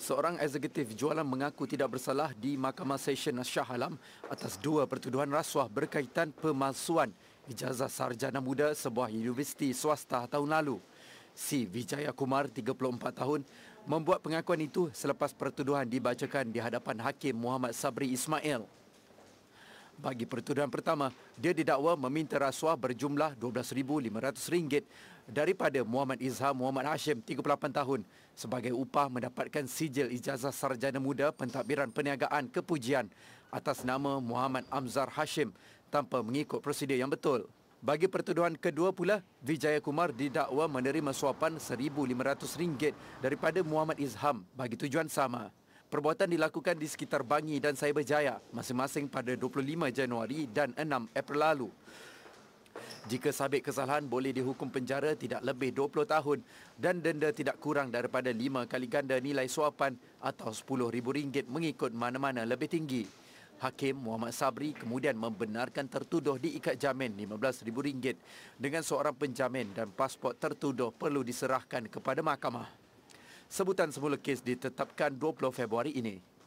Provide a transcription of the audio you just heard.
Seorang eksekutif jualan mengaku tidak bersalah di Mahkamah Session Shah Alam atas dua pertuduhan rasuah berkaitan pemalsuan ijazah sarjana muda sebuah universiti swasta tahun lalu. Si Vijaya Kumar, 34 tahun, membuat pengakuan itu selepas pertuduhan dibacakan di hadapan Hakim Muhammad Sabri Ismail. Bagi pertuduhan pertama, dia didakwa meminta rasuah berjumlah RM12,500 daripada Muhammad Izham Muhammad Hashim, 38 tahun, sebagai upah mendapatkan sijil ijazah sarjana muda pentadbiran perniagaan kepujian atas nama Muhammad Amzar Hashim tanpa mengikut prosedur yang betul. Bagi pertuduhan kedua pula, Vijaya Kumar didakwa menerima suapan RM1,500 daripada Muhammad Izham bagi tujuan sama. Perbuatan dilakukan di sekitar Bangi dan Cyberjaya masing-masing pada 25 Januari dan 6 April lalu. Jika sabit kesalahan boleh dihukum penjara tidak lebih 20 tahun dan denda tidak kurang daripada 5 kali ganda nilai suapan atau RM10,000 mengikut mana-mana lebih tinggi. Hakim Muhammad Sabri kemudian membenarkan tertuduh diikat jamin RM15,000 dengan seorang penjamin dan pasport tertuduh perlu diserahkan kepada mahkamah. Sebutan semula kes ditetapkan 20 Februari ini.